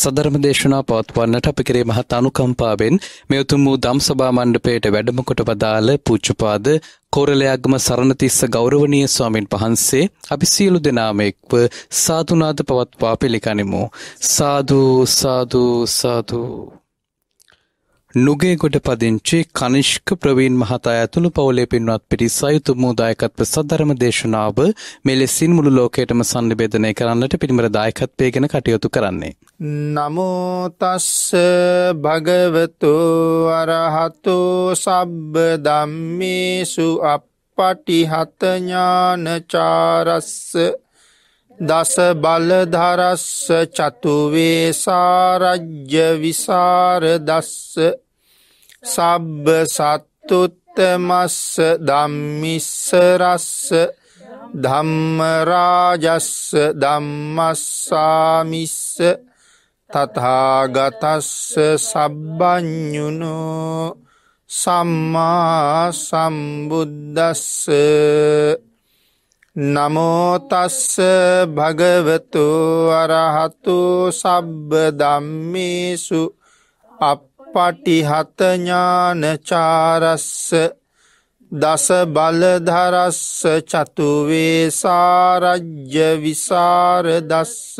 සදර්ම දේශනා පවත්වන්නට අපි කරේ මහත් අනුකම්පාවෙන් මේ උතුම් වූ ධම්සභා මණ්ඩපයේට වැඩම කොට වදාළ පූජ්‍යපාද කෝරළයාගම සරණතිස්ස ගෞරවනීය ස්වාමින් වහන්සේ අපි සියලු දෙනාම එක්ව සාදුනාද පවත්වා පිළිගනිමු සාදු සාදු සාදු නුගේගොඩ පදිංචි කනිෂ්ක ප්‍රවීන් මහතා ඇතුළු පවුලේ පින්වත් පිරිස අයුතුමූ දායකත්ව සද්ධර්ම දේශනාව මෙලෙසින් මුළු ලෝකයටම සන්නිවේදනය කරන්නට පිළිමර දායකත්වය ගැන කටයුතු කරන්නේ. නමෝතස්ස භගවතු අරහතු සබ්බ දම්මේසු අප පටිහතඥානචාරස්ස දස බලධරස්ස චතුවේ සාරජ්‍ය විසාරදස්ස සබ්බ සත්තුත්තමස්ස ධම්මිස්සරස්ස ධම්මරාජස්ස ධම්මස්සාමිස්ස තතාගතස්ස සබ්බඥුණෝ සම්මා සම්බුද්දස්ස නමෝතස්ස භගවතු අරහතු සබ්බ දම්මේසු අප පටිහත ඥානචාරස්ස දස බලධරස්ස චතුවේ සාරජ්‍ය විසාරදස්ස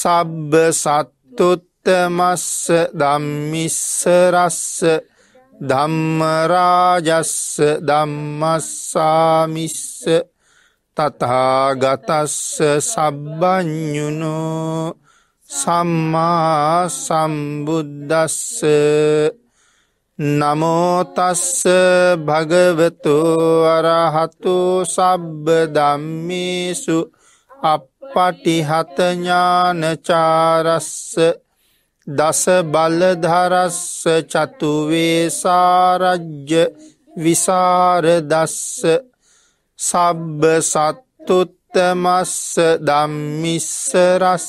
සබ්බ සත්තුත්තමස්ස දම්මිස්සරස්ස ධම්මරාජස්ස දම්මස්සාමිස්ස තතාගතස්ස සබ්බ්ඥුනෝ සම්මා සම්බුද්දස්ස නමෝතස්ස භගවතු අරහතු සබ්බ දම්මිසු අපපටිහතඥානචාරස්ස දස බලධරස්ස චතුවේසාරජ්්‍ය විසාරදස්ස සබ්බ සත්තුත්තමස්ස දම්මිස්සරස්ස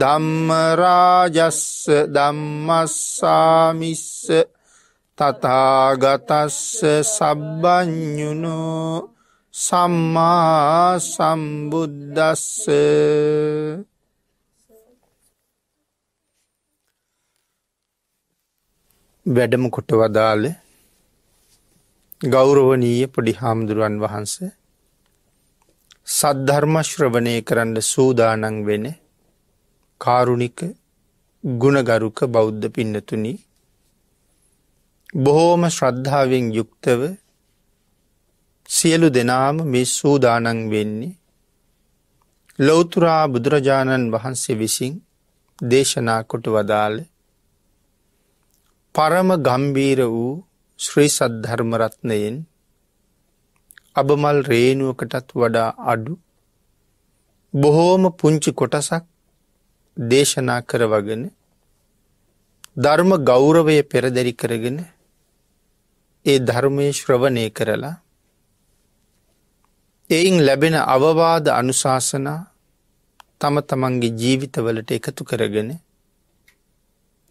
ධම්මරාජස්ස ධම්මස්සාමිස්ස තතාගතස්ස සබ්බඥුණු සම්මා සම්බුද්දස්ස වැඩම කොට වදාළ ගෞරවනීය පොඩි හාමුදුරුවන් වහන්ස සද්ධර්මශ්‍රවනය කරන්න සූදානන් වෙනේ කාරුණික ගුණගරුක බෞද්ධ පින්නතුනි බොහෝම ශ්‍රද්ධාවෙන් යුක්තව සියලු දෙනාම මේ සූදානන් වෙන්නේ ලොවතුරා බුදුරජාණන් වහන්සේ විසින් දේශනා කොට වදාළ පරම ගම්බීර වූ ශ්‍රී සද්ධර්මරත්නයෙන් අබමල් රේනුවකටත් වඩා අඩු බොහෝම පුංචි කොටසක් දේශනා කරවගෙන ධර්ම ගෞරවය පෙරදැරි කරගෙන ඒ ධර්මය ශ්‍රවණය කරලා එයින් ලැබෙන අවවාද අනුශාසනා තම තමන්ගේ ජීවිතවලට එකතු කරගෙන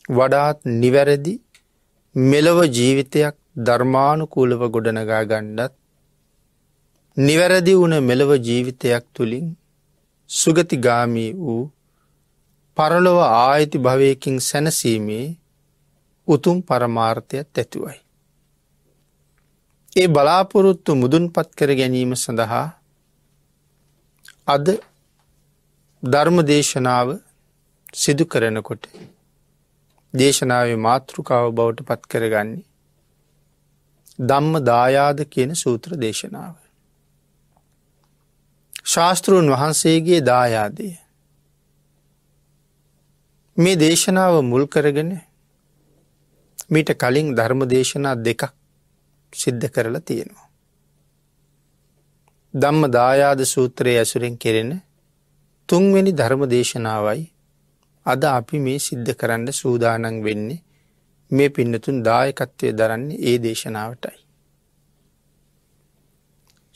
වඩාත් නිවැරදි මෙලොව ජීවිතයක් ධර්මානුකූලව ගොඩනගා ගණ්ඩත් නිවැරදි වුණ මෙලොව ජීවිතයක් තුළින් සුගතිගාමී වූ පරලොව ආයති භවයකින් සැනසීමේ උතුම් පරමාර්ථයක් ඇතුවයි. ඒ බලාපොරොත්තු මුදුන් පත් කර ගැනීම සඳහා අද ධර්ම දේශනාව සිදු කරනකොට දේශනාවේ මාතෘකාව බවට පත් කරගන්නේ දම්ම දායාද කියන සූත්‍ර දේශනාව. ශාස්තෘන් වහන්සේගේ දායාදය මේ දේශනාව මුල් කරගෙන මීට කලින් ධර්ම දේශනා දෙකක් සිද්ධ කරලා තියෙනවා. දම්ම දායාද සූත්‍රය ඇසුරෙන් කෙරෙන තුන්වෙනි ධර්ම දේශනාවයි අද අපි මේ සිද්ධ කරන්න සූදානන් වෙන්නේ මේ පින්නතුන් දායකත්වය දරන්නේ ඒ දේශනාවටයි.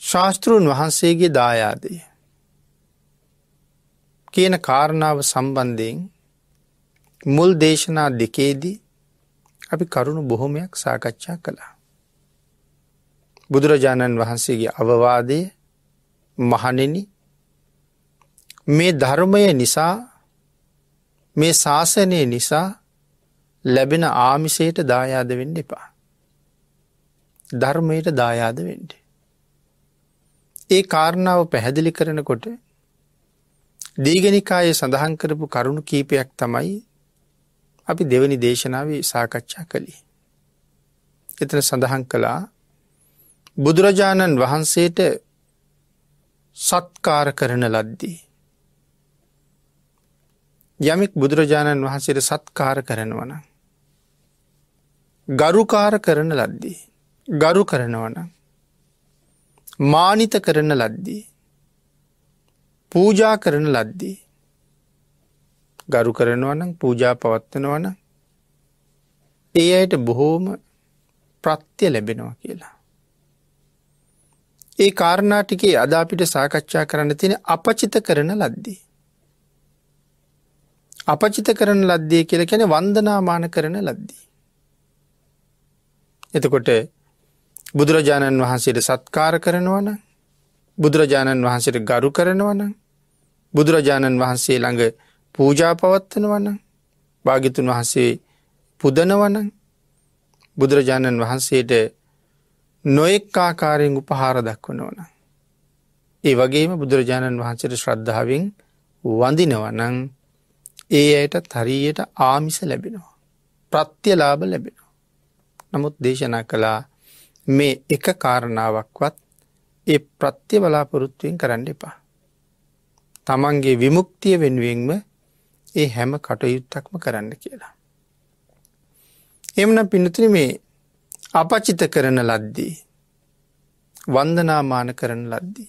ශාස්තෘන් වහන්සේගේ දායාදය කියන කාරණාව සම්බන්ධයෙන් මුල් දේශනා දෙකේදී අපි කරුණු බොහොමයක් සාකච්ඡා කළා. බුදුරජාණන් වහන්සේගේ අවවාදය මහනෙන මේ ධර්මය නිසා මේ ශාසනය නිසා ලැබෙන ආමිසයට දායාද වෙන්න එපා. ධර්මයට දායාද වෙන්ඩ. ඒ කාරණාව පැහැදිලි කරනකොට දීගනිකාය සඳහන් කරපු කරුණු කීපයක් තමයි අපි දෙවැනි දේශනාව සාකච්ඡා කළේ. එතන සඳහන් කළා බුදුරජාණන් වහන්සේට සත්කාර කරන ලද්දී. යමෙක් බුදුරජාණන් වහන්සේට සත්කාර කරනවන. ගරුකාර කරන ලද්දී. ගරු කරනවන. මානිත කරන ලද්දී. පූජා කරන ලද්දී. ගරු කරනවනම් පූජා පවත්වනවන ඒ අයට බොහෝම ප්‍රත්‍ය ලැබෙනවා කියලා. ඒ කාරණාටිකේ අද අපිට සාකච්ඡා කරන්න තියෙන අපචිත කරන ලද්දී. අපචිත කරන ලද්දේ කියල කැන වන්දනාමාන කරන ලද්දී. එතකොට බුදුරජාණන් වහන්සේට සත්කාර කරනවන බුදුරජාණන් වහන්සේට ගරු කරනවන බුදුරජාණන් වහන්සේ ළඟ පූජා පවත්වනවන භාගිතුන් වහන්සේ පුදනවන බුදුරජාණන් වහන්සේට නොයෙක් ආකාරයෙන් උපහාර දක්වනවන. ඒ වගේම බුදුරජාණන් වහන්සේට ශ්‍රද්ධාවෙන් වඳිනවනං ඒ අයටත් හරීයට ආමිස ලැබෙනවා. ප්‍රත්‍යලාභ ලැබෙනවා. නමුත් දේශනා කළා මේ එක කාරණාවක්වත් ඒ ප්‍රත්‍යවලාපොරොත්තුවෙන් කරන්න එපා. තමන්ගේ විමුක්තිය වෙනුවෙන්ම ඒ හැම කටයුත්තක්ම කරන්න කියලා. එමන පිනතුන මේ අපචිත කරන ලද්දී වන්දනාමාන කරන ලද්දී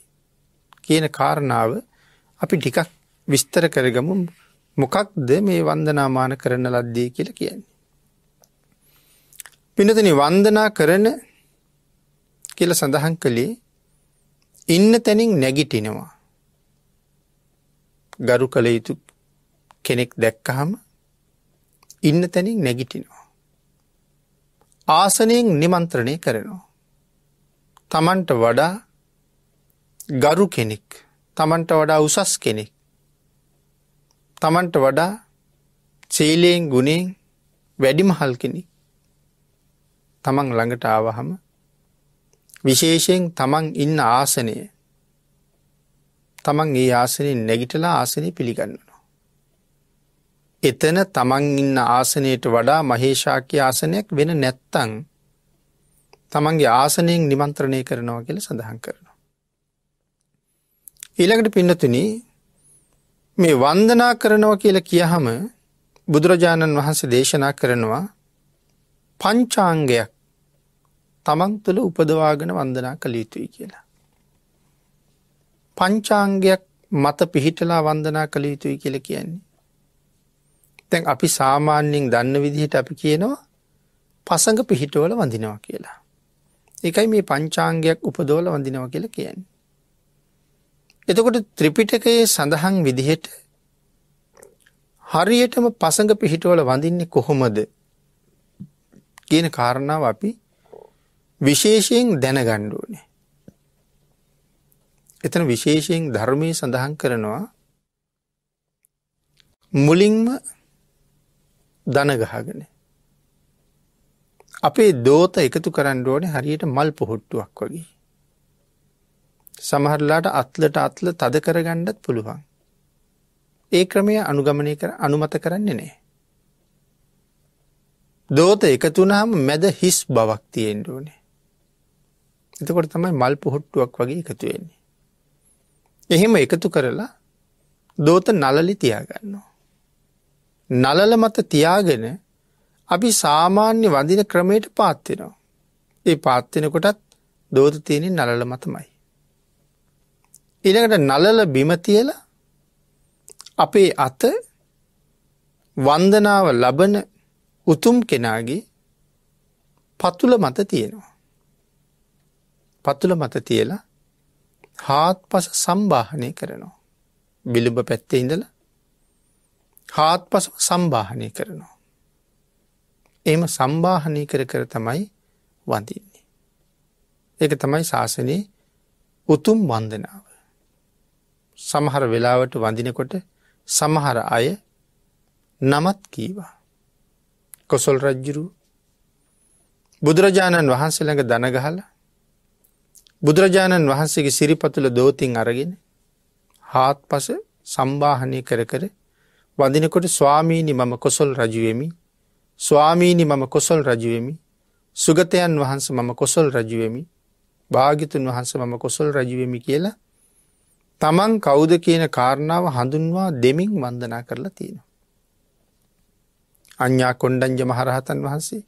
කියන කාරණාව අපි ටිකක් විස්තර කරගමු මොකක්ද මේ වන්දනාමාන කරන ලද්දී කියල කියන්නේ. පිනතන වන්දනා කරන කියල සඳහන් කළේ ඉන්න තැනින් නැගිටිනවා. ගරු කළ යුතු කෙනෙක් දැක්කහම ඉන්න තැනින් නැගිටිනවා. ආසනයෙන් නිමන්ත්‍රණය කරනවා. තමන්ට වඩා ගරු කෙනෙක් තමන්ට වඩා උසස් කෙනෙක් තමන්ට වඩා සේලයෙන් ගුණෙන් වැඩිමහල් කෙනෙක් තමන් ළඟට ආවහම විශේෂයෙන් තමන් ඉන්න ආසනය තමන් ඒ ආසනය නැගිටලා ආසනය පිළිගන්න එතන තමන් ඉන්න ආසනයට වඩා මහේෂාක්‍ය ආසනයක් වෙන නැත්තං තමන්ගේ ආසනයෙන් නිමන්ත්‍රණය කරනවා කියල සඳහන් කරනවා. ඊළඟට පින්නතුන මේ වන්දනා කරනවා කියල කියහම බුදුරජාණන් වහන්සේ දේශනා කරනවා පංචාංගයක් තමන් තුළ උපදවාගෙන වන්දනා කළ යුතුයි කියලා. පංචාංගයක් මත පිහිටලා වන්දනා කළ යුතුයි කියල කියන්නේ. තැන් අපි සාමාන්‍යයෙන් දන්න විදිහට අපි කියනවා පසඟ පිහිටවල වඳිනවා කියලා. එකයි මේ පංචාංගයක් උපදෝල වඳිනවා කියලා කියන්න. එතකොට ත්‍රිපිටකයේ සඳහන් විදිහට හරියටම පසඟ පිහිටවල වඳින්නේ කොහොමද කියන කාරණාව අපි විශේෂයෙන් දැනගණ්ඩුවනේ. එතන විශේෂයෙන් ධර්මය සඳහන් කරනවා මුලින්ම දනගහගෙන. අපේ දෝත එකතු කරන්න ඕන හරියට මල් පොහොට්ටුවක් වගේ. සමහරලාට අත්ලට අත්ල තද කරගණ්ඩත් පුළුවන්. ඒ ක්‍රමය අනුගමනය කර අනුමත කරන්නේ නෑ. දෝත එකතුනාම මැද හිස් බවක් තියෙන්ට ඕනේ. එතකොට තමයි මල් පොහොට්ටුවක් වගේ එකතුවෙන්නේ. එහෙම එකතු කරලා දෝත නලලි තියාගන්නවා. නලල මත තියාගෙන අපි සාමාන්‍ය වඳින ක්‍රමයට පාත්වෙනවා. ඒ පාත්වෙනකොටත් දෝත තියෙනෙ නලල මතමයි. ඉළඟට නලල බිමතියල අපේ අත වන්දනාව ලබන උතුම් කෙනාගේ පතුල මත තියෙනවා. පතුල මත තියලා හාත් පස සම්බාහනය කරනවා. බිලිඹ පැත්තේ ඉඳලා හාත්පස සම්බාහනය කරනවා. එම සම්බාහනය කර කර තමයි වඳන්නේ. ඒක තමයි ශාසනයේ උතුම් වන්දනාව. සමහර වෙලාවට වඳිනකොට සමහර අය නමත් කීවා. කොසොල් රජ්ජුරු බුදුරජාණන් වහන්සේළඟ දනගහල බුදුරජාණන් වහන්සේගේ සිරිපතුල දෝතින් අරගෙන හාත් පස සම්බාහනය කර කර වඳනකොට ස්වාමීනි මම කොසොල් රජුවමි ස්වාමීනි මම කොසොල් රජුවමි සුගතයන් වහන්ස මම කොසොල් රජුවමි භාගිතුන් වහන්ස මම කොසොල් රජුවමි කියලා තමන් කෞුද කියන කාරණාව හඳුන්වා දෙමින් වන්දනා කරලා තියෙන. අඥ්ඥා කොණ්ඩංජ මහරහතන් වහන්සේ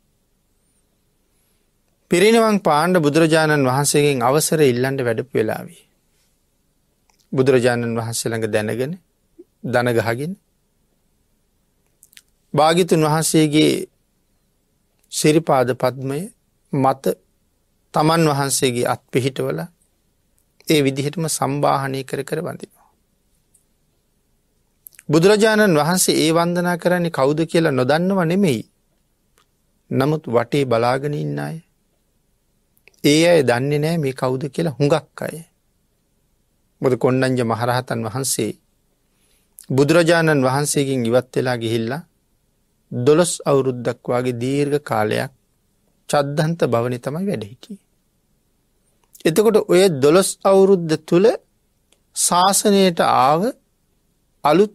පිරිනිවන් පාණ්ඩ බුදුරජාණන් වහන්සේගෙන් අවසර ඉල්ලන්ට වැඩපු වෙලාවී. බුදුරජාණන් වහන්සේ ළඟ දැනගෙන දනගහගෙන භාගිතුන් වහන්සේගේ සිරිපාද පත්මය මත තමන් වහන්සේගේ අත් පිහිටවල ඒ විදිහටම සම්බාහනය කර කර වඳිනවා. බුදුරජාණන් වහන්සේ ඒ වන්දනා කරන්නේ කවුද කියලා නොදන්නව නෙමෙයි. නමුත් වටේ බලාගෙන ඉන්න අය. ඒ අය දන්නේ නෑ මේ කවුද කියලා හුඟක් අය. බොද කොන්නංජ මහරහතන් වහන්සේ බුදුරජාණන් වහන්සේකින් ඉවත් වෙලා ගිහිල්ලා දොළොස් අවුරුද්දක් වගේ දීර්ඝ කාලයක් චද්ධන්ත භවනි තමයි වැඩහිකි. එතකොට ඔය දොළොස් අවුරුද්ධ තුළ ශාසනයට ආව අලුත්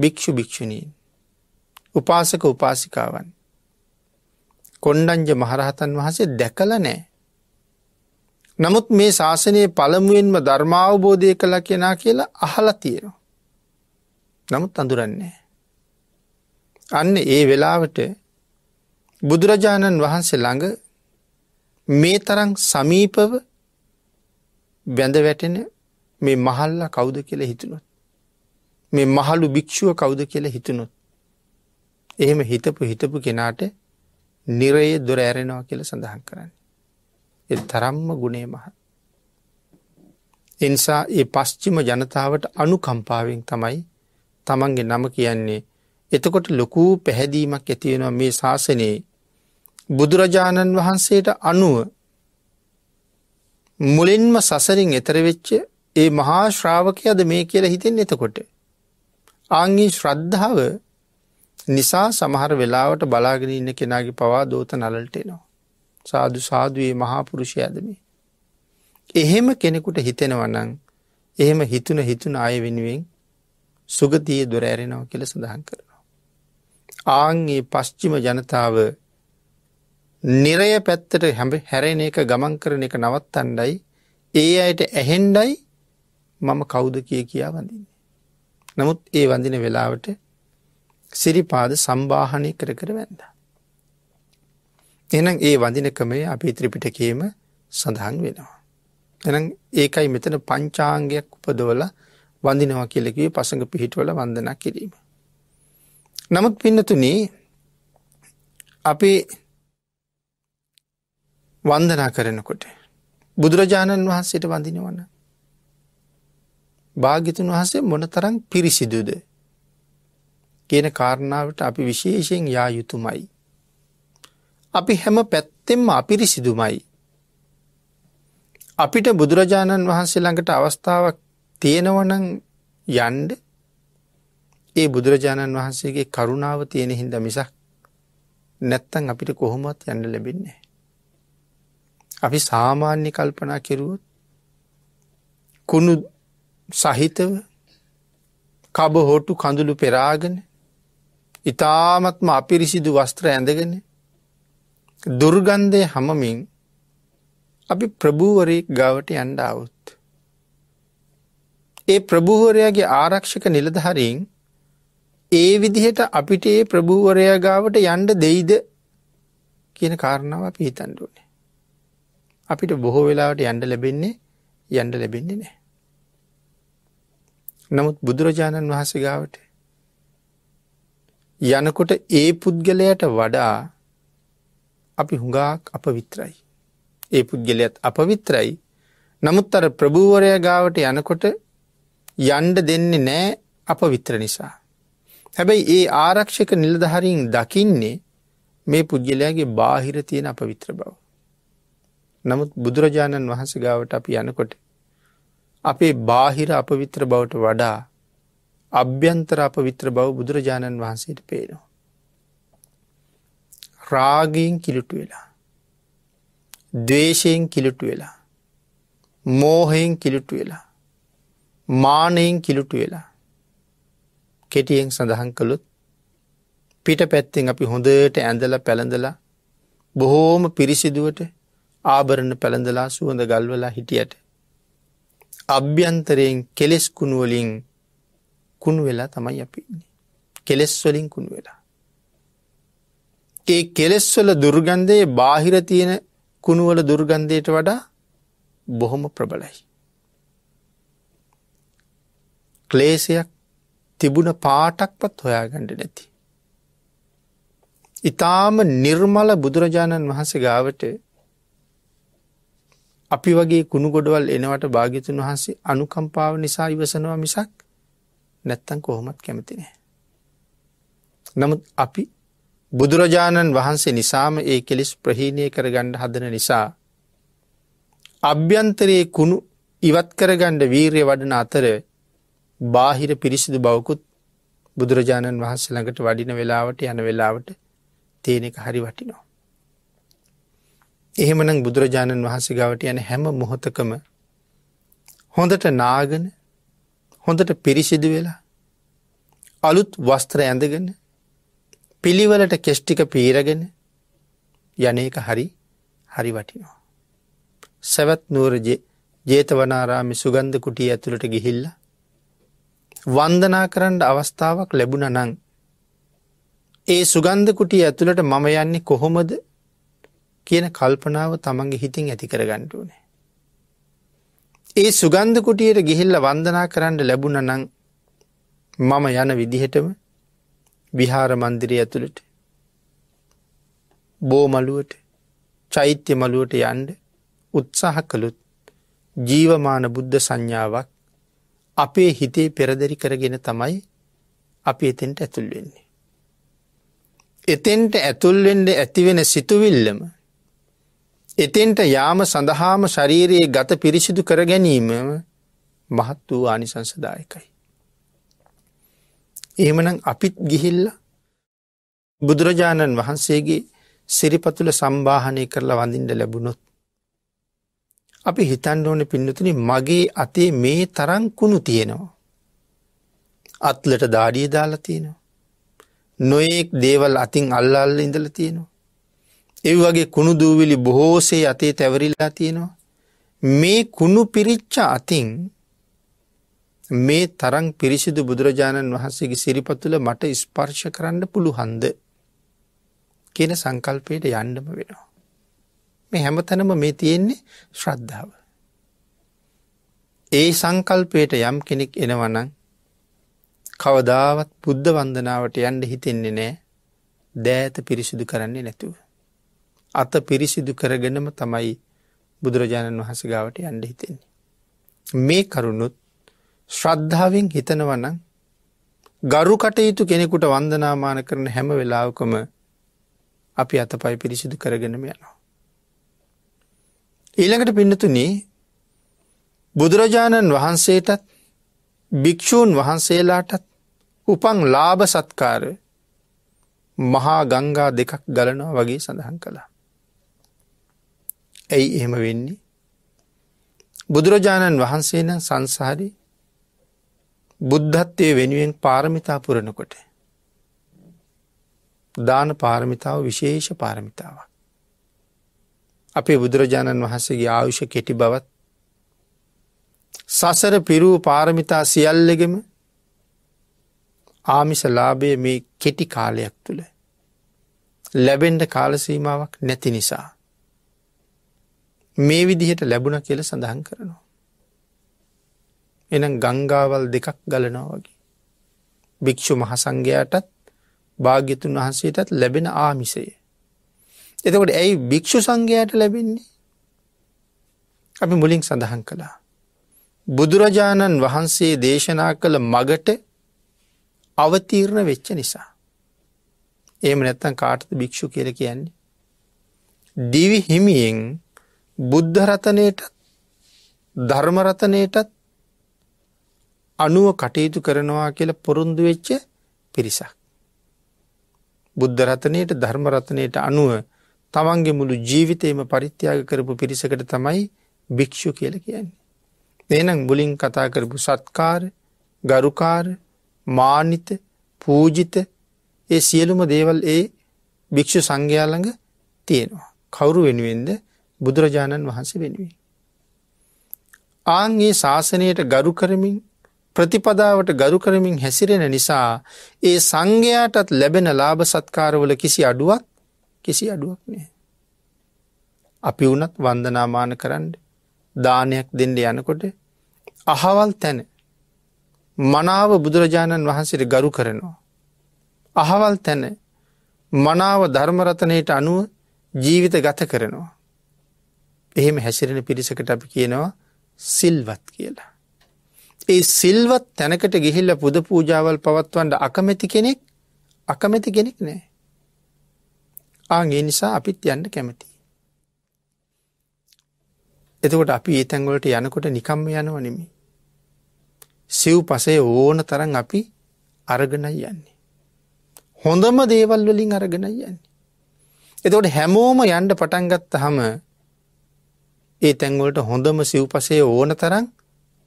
භික්‍ෂු භික්‍ෂුණීන් උපාසක උපාසිකාවන් කොණ්ඩංජ මහරහතන් වහසේ දැකල නෑ. නමුත් මේ ශාසනයේ පළමුුවෙන්ම ධර්මාවබෝධය කළ කෙනා කියලා අහලා තියෙනවා. නමුත් අඳුරන්නේ. අන්න ඒ වෙලාවට බුදුරජාණන් වහන්සේ ළඟ මේ තරං සමීපව බැඳ වැටෙන මේ මහල්ල කවුද කියල හිතුනොත්. මේ මහලු භික්‍ෂුව කවුද කියල හිතුනොත්. එහෙම හිතපු හිතපු කෙනාට නිරයේ දොර ඇරෙනවා කියල සඳහන් කරන්න. එ තරම්ම ගුණේ මහ. එනිසා ඒ පශ්චිම ජනතාවට අනුකම්පාවෙන් තමයි තමන්ගේ නම කියන්නේ එතකොට ලොකූ පැහැදීමක් ඇතිවෙනවා මේ ශාසනයේ බුදුරජාණන් වහන්සේට අනුව මුලින්ම සසරින් එතරවෙච්ච ඒ මහා ශ්‍රාවකයද මේ කියලා හිතෙන් එතකොට. ආංගී ශ්‍රද්ධාව නිසා සමහර වෙලාවට බලාගෙන ඉන්න කෙනාගේ පවා දෝත නලටෙනවා. සාදු සාදුයේ මහාපුරුෂයද මේ. එහෙම කෙනෙකුට හිතෙනවනං එහෙම හිතුන හිතුන අය වෙනුවෙන් සුගතියේ දොර ඇරෙනව කියල සඳහන් කර. ආංගේ පශ්චිම ජනතාව නිරය පැත්තට හැඹ හැරෙන එක ගමන් කරන එක නවත් අන්ඩයි ඒ අයට ඇහෙන්ඩයි මම කෞුද කිය කියා වඳින්නේ. නමුත් ඒ වඳින වෙලාවට සිරිපාද සම්බාහනය කර කර වැද. එනම් ඒ වඳිනකමේ අපි ත්‍රිපිටකේම සඳහන් වෙනවා. එනම් ඒකයි මෙතන පංචාංගයක් උපදවල වඳිනවා කියලකේ පසඟ පිහිටවල වන්දනා කිරීම. නමුත් පින්නතුනි අපි වන්දනා කරනකොට බුදුරජාණන් වහන්සේට වඳිනවන. භාගිතුන් වහසේ මොන තරං පිරිසිදුද. කියන කාරණාවට අපි විශේෂයෙන් යා යුතුමයි. අපි හැම පැත්තෙම අපිරිසිදුමයි. අපිට බුදුරජාණන් වහන්සේ ළඟට අවස්ථාවක් තියෙනවනං යන්ඩ ඒ බුදුරජාණන් වහන්සේගේ කරුණාව තියෙන හින්ද මිසක් නැත්තන් අපිට කොහොමත් යන්න ලැබෙන්නේ. අපි සාමාන්‍ය කල්පනා කෙරුවොත් කුණු සහිතව කබ හොටු කඳුළු පෙරාගෙන ඉතාමත්ම අපිරිසිදු වස්ත්‍ර ඇඳගෙන දුර්ගන්ධය හමමින් අපි ප්‍රභූවරයෙක් ගවට යන්ඩාවුත්. ඒ ප්‍රභූහරයාගේ ආරක්ෂක නිලධහරින් ඒ විදිහට අපිට ඒ ප්‍රභූවරයා ගාවට යන්ඩ දෙයිද කියන කාරණාව අපි හිතන්ඩුවනේ. අපිට බොහෝ වෙලාවට යන්ඩ ලැබෙන්නේ යන්ඩ ලැබෙන්නේ නෑ. නමුත් බුදුරජාණන් වහන්සේ ගාවට යනකොට ඒ පුද්ගලයට වඩා අපි හුඟාක් අප විතරයි. ඒ පුද්ගලයත් අප විතරයි නමුත් අර ප්‍රභූවරය ගාවට යනකොට යන්ඩ දෙන්නේ නෑ අප විත්‍ර නිසා. හැබැයි ඒ ආරක්ෂක නිලධහරින් දකින්නේ මේ පුද්ගලයාගේ බාහිර තියෙන අප විත්‍ර බව. නමුත් බුදුරජාණන් වහන්ස ගාවට අපි යනකොට. අපේ බාහිර අප විත්‍ර බවට වඩා අභ්‍යන්තර අප විත්‍ර බව බුදුරජාණන් වහන්සේට පේනවා. රාගයෙන් කිලුටු වෙලා. දවේශයෙන් කිලුටු වෙලා. මෝහයෙන් කිලුටු වෙලා. මානයෙන් කිලුටු වෙලා. කෙටියෙන් සඳහන් කළොත් පිට පැත්තෙන් අපි හොඳට ඇඳල පැළඳලා බොහෝම පිරිසිදුවට ආභරණ පැළඳලා සුවඳ ගල්වලා හිටියට. අභ්‍යන්තරයෙන් කෙලෙස් කුණුවලින් කුණු වෙලා තමයි අපින්නේ. කෙලෙස්වලින් කුණු වෙලා. ඒ කෙලෙස්වල දුර්ගන්ධයේ බාහිර තියෙන කුණුවල දුර්ගන්ධයට වඩා බොහොම ප්‍රබලයි. ක්ලේසයක් තිබුණ පාටක්වත් හොයාගඩ නැති. ඉතාම නිර්මල බුදුරජාණන් වහන්සේ ගාවට අපි වගේ කුණු ගොඩවල් එනවට භාගිතුන් වහන්සේ අනුකම්පාව නිසා ඉවසනවා මිසක් නැත්තන් කොහොමත් කැමති නෑ. නමුත් අපි බුදුරජාණන් වහන්සේ නිසාම ඒ කෙලෙස් ප්‍රහීණය කරගණ්ඩ හදන නිසා අභ්‍යන්තරයේ කුණු ඉවත් කරගණ්ඩ වීරය වඩන අතර බාහිර පිරිසිදු බවකුත් බුදුරජාණන් වහන්ස ළඟට වඩින වෙලාවට යන වෙලාවට තියෙනෙක හරි වටිනෝ. එහෙමනම් බුදුරජාණන් වහන්සේ ගවට යන හැම මොහොතකම හොඳට නාගන හොඳට පිරිසිදු වෙලා අලුත් වස්ත්‍ර ඇඳගෙන පිළිවලට කෙෂ්ටික පීරගෙන යනක හරි හරි වටිනවා. සැවත් නූරජේ ජේතවනාරාමි සුගන්ධ කුටිය ඇතුළට ගිහිල්ලා වන්දනා කරන්න අවස්ථාවක් ලැබුණ නං. ඒ සුගන්ධකුටිය ඇතුළට මම යන්නේ කොහොමද කියන කල්පනාව තමන්ගේ හිතින් ඇති කරගන්නටුනේ. ඒ සුගන්ධකුටියට ගිහිල්ල වන්දනා කරන්න ලැබුණ නං මම යන විදිහටම විහාර මන්දිරය ඇතුළට බෝමලුවට චෛත්‍ය මලුවට යන්ඩ උත්සාහ කළුත් ජීවමාන බුද්ධ සංඥාවක් අපේ හිතේ පෙරදරි කරගෙන තමයි අපි එතෙන්ට ඇතුල්වෙන්නේ. එතෙන්ට ඇතුල්වෙන්ඩ ඇතිවෙන සිතුවිල්ලම එතෙන්ට යාම සඳහාම ශරීරයේ ගත පිරිසිදු කර ගැනීමම මහත් වූ ආනිසංසදායකයි. එහෙමනම් අපිත් ගිහිල්ල බුදුරජාණන් වහන්සේගේ සිරිපතුල සම්බාහනය කරලා වඳින්ට ලැබුණොත් අපි හිතන්න ඕන පින්නතුනි මගේ අතේ මේ තරං කුණු තියෙනවා. අත්ලට දාඩිය දාලා තියෙනවා. නොයෙක් දේවල් අතින් අල්ලල්ල ඉඳල තියෙනවා. ඒ වගේ කුණු දූවිලි බොහෝසේ අතේ තැවරිල්ලා තියෙනවා. මේ කුණු පිරිච්ච අතින් මේ තරං පිරිසිදු බුදුරජාණන් වහන්සේගේ සිරිපතුල මට ස්පර්ශ කරන්න පුළුහන්ද කියන සංකල්පයට යන්නම වෙනවා. මේ හැමතැනම මේ තියෙන්නේ ශ්‍රද්ධාව. ඒ සංකල්පයට යම් කෙනෙක් එනවනං කවදාවත් බුද්ධ වන්දනාවට යන්ඩ හිතෙන්නේ නෑ දෑත පිරිසිදු කරන්නේ නැතුව. අත පිරිසිදු කරගෙනම තමයි බුදුරජාණන් වහසගාවට යන්ඩ හිතෙන්නේ. මේ කරුණුත් ශ්‍රද්ධාවෙන් හිතනවනං ගරු කටයුතු කෙනෙකුට වන්දනාමාන කරන හැම වෙලාවකම අපි අතපයි පිරිසිදු කරගෙනම යනවා. ඊළඟට පින්නතුනී බුදුරජාණන් වහන්සේටත් භික්‍ෂූන් වහන්සේලාටත් උපං ලාභ සත්කාර මහා ගංගා දෙකක් ගලනවා වගේ සඳහන් කළා. ඇයි එහෙම වෙන්නේ. බුදුරජාණන් වහන්සේන සංසාරි බුද්ධත්වය වෙනුවෙන් පාරමිතා පුරණකොට. දාන පාරමිතාව විශේෂ පාරමිතාවක්. අපේ බුදුරජාණන් වහන්සේගේ ආයුෂ කෙටි බවත් සසර පිරූ පාරමිතා සියල්ලගෙම ආමිස ලාභය මේ කෙටි කාලයක් තුළ ලැබෙන්ඩ කාලසීමාවක් නැති නිසා මේ විදිහට ලැබුණ කියල සඳහන් කරනවා. එනම් ගංගාවල් දෙකක් ගලනවා වගේ. භික්‍ෂු මහසංඝයාටත් භාග්‍යතුන් වහන්සේටත් ලැබෙන ආමිසයේ. එතකොට ඇයි භික්‍ෂු සංඝයාට ලැබෙන්නේ අපි මුලින් සඳහන් කළා. බුදුරජාණන් වහන්සේ දේශනා කළ මගට අවතීරණ වෙච්ච නිසා. ඒම නැත්තන් කාටත භික්‍ෂු කියල කියන්නේ. දිවි හිමියෙන් බුද්ධරතනයට ධර්මරතනයටත් අනුව කටයුතු කරනවා කියල පොරුන්දු වෙච්ච පිරිසක්. බුද්ධරතනයට ධර්මරතනයට අනුව තමන්ගේ මුළු ජීවිතයම පරිත්‍යාග කරපු පිරිසකට තමයි භික්‍ෂු කියල කියන්නේ. එනම් මුලින් කතා කරපු සත්කාර ගරුකාර මානිත පූජිත ඒ සියලුම දේවල් ඒ භික්‍ෂු සංඝයාළඟ තියෙනවා. කවුරු වෙනුවෙන්ද බුදුරජාණන් වහන්සේ වෙනුවෙන්. ආන්ගේ ශාසනයට ගරු කරමින් ප්‍රතිපදාවට ගරු කරමින් හැසිරෙන නිසා ඒ සංඝයාටත් ලැබෙන ලාභ සත්කාරවල කිසි අඩුවක් කිසි අඩුවක් නෑ. අපි වනත් වන්දනාමාන කරන්න දානයක් දෙන්න යනකොට අහවල් තැන මනාව බුදුරජාණන් වහන්සේට ගරු කරනවා. අහවල් තැන මනාව ධර්මරතනයට අනුව ජීවිත ගත කරනවා. එහෙම හැසිරෙන පිරිසකට අපි කියනවා සිල්වත් කියලා. ඒ සිල්වත් තැනකට ගිහිල්ල පුද පූජාවල් පවත්වන්ට අකමැති කෙනෙක් අකමැති කෙනෙක් නෑ. ආගේ නිසා අපිත් යන්න කැමති. එතකොට අපි ඒ තැන්වලට යනකොට නිකම්ම යනව නෙමි. සිව් පසේ ඕන තරන් අපි අරගෙනයි යන්නේ. හොඳම දේවල් වලින් අරගෙනයි යන්නේ. එතකොට හැමෝම යන්ඩ පටන්ගත්ත හම ඒ තැන්වලට හොඳම සිව්පසේ ඕන තරං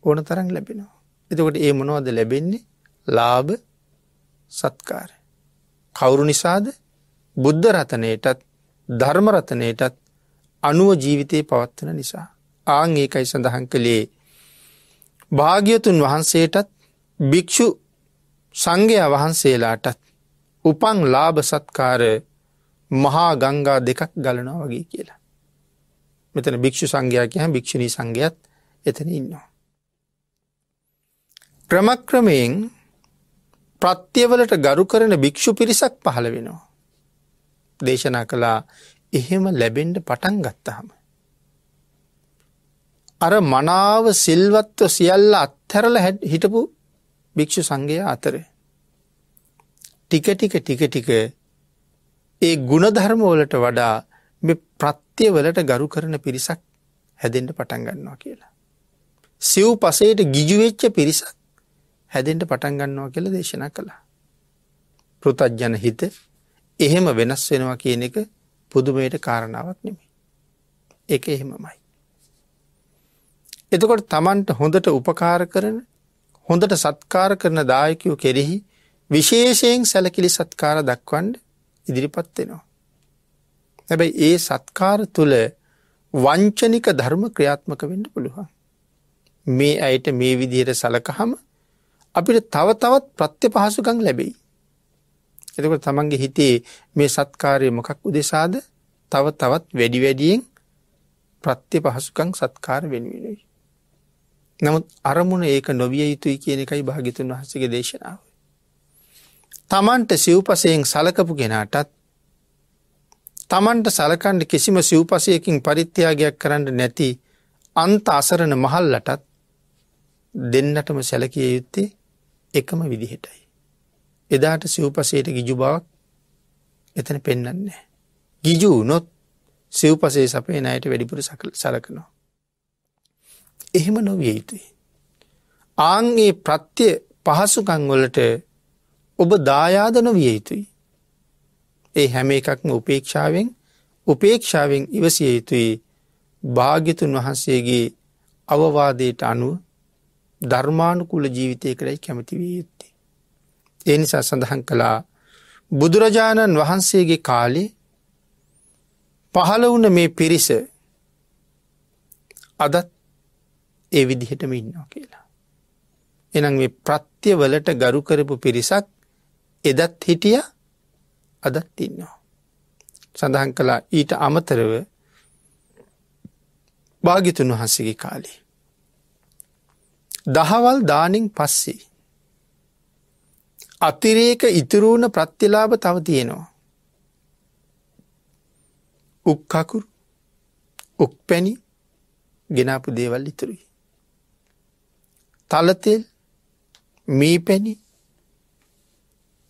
ඕන තරං ලැබෙනවා. එතකොට ඒ මොනවද ලැබෙන්නේ ලාභ සත්කාර. කවුරු නිසාද බුද්ධ රතනයටත් ධර්මරතනයටත් අනුව ජීවිතය පවත්වන නිසා. ආං ඒකයි සඳහන් කළේ භාග්‍යතුන් වහන්සේටත් භික්‍ෂු සංඝය වහන්සේලාටත් උපං ලාභ සත්කාර මහා ගංගා දෙකක් ගලනවා වගේ කියලා. මෙතන භික්‍ෂු සංඝයාක හැ භික්‍ෂණී සංඝයත් එතන ඉන්නවා. ක්‍රමක්‍රමයෙන් ප්‍රත්‍යවලට ගරු කරන භික්‍ෂු පිරිසක් පහළ වෙනවා. දේශනා කළා එහෙම ලැබෙන්ඩ පටන් ගත්තාම. අර මනාව සිල්වත්ව සියල්ල අත්හැරල හිටපු භික්‍ෂු සංගය අතර. ටික ටික ටික ටික ඒ ගුණධර්මවලට වඩා මේ ප්‍රත්‍යවලට ගරු කරන පිරිසක් හැදෙන්ට පටන් ගන්නවා කියලා. සිව් පසයට ගිජුවෙච්ච පිරිසක් හැදෙන්ට පටන් ගන්නවා කියල දේශනා කළා. පෘතජ්ජන හිත එහෙම වෙනස් වෙනවා කියන එක පුදුමයට කාරණාවක් නෙමේ. එක එහෙමමයි. එතකොට තමන්ට හොඳට උපකාර කරන හොඳට සත්කාර කරන දායකයෝ කෙරෙහි විශේෂයෙන් සැලකිලි සත්කාර දක්වන්ඩ ඉදිරිපත් වෙනවා. හැබැයි ඒ සත්කාර තුළ වංචනික ධර්ම ක්‍රියාත්මක වෙන්න පුළුවන්. මේ අයට මේ විදිහයට සලකහම අපිට තව තවත් ප්‍රත්‍ය පහසුකං ලැබෙයි. එතකොට තමන්ගේ හිතේ මේ සත්කාරය මොකක් උදෙසාද තව තවත් වැඩි වැඩියෙන් ප්‍රත්‍ය පහසුකං සත්කාර වෙනුවෙනයි. නමුත් අරමුණ ඒක නොවිය යුතුයි කියන එකයි භාගිතුන් වහසගේ දේශනාව. තමන්ට සිව්පසයෙන් සලකපු කෙනාටත් තමන්ට සලකණ්ඩ කිසිම සිව්පසයකින් පරිත්‍යයාගයක් කරන්න නැති අන්ත අසරණ මහල්ලටත් දෙන්නටම සැලකිය යුත්තේ එකම විදිහටයි. එදාට සිව්පසයට ගිජු බවක් එතන පෙන්නන්නේ. ගිජු වුනොත් සිව්පසේ සපේ නයට වැඩිපුර සලකනවා. එහෙම නොවිය යුතුයි. ආංගේ ප්‍රත්‍ය පහසුකංවලට ඔබ දායාද නොවිය යුතුයි. ඒ හැම එකක්ම උපේක්ෂාවෙන් උපේක්ෂාවෙන් ඉවසිය යුතුයි භාගිතුන් වහන්සේගේ අවවාදයට අනුව ධර්මානුකුල ජීවිතය කරයි කැමතිවිය යුත්තේ. ඒ නිසා සඳහන් කළා බුදුරජාණන් වහන්සේගේ කාලි පහළ වුන මේ පිරිස අදත් ඒ විදිහටම ඉන්නවා කියලා. එනම් මේ ප්‍රත්‍යවලට ගරු කරපු පිරිසක් එදත් හිටිය අදත් ඉන්නවා. සඳහන් කළා ඊට අමතරව භාගිතුන් වහන්සගේ කාලේ. දහවල් දානින් පස්සේ අතිරේක ඉතුරුවන ප්‍රත්‍යලාභ තව තියෙනවා. උක්කකුරු උක් පැණි ගෙනාපු දේවල් ඉතුරුයි. තලතෙල් මී පැණි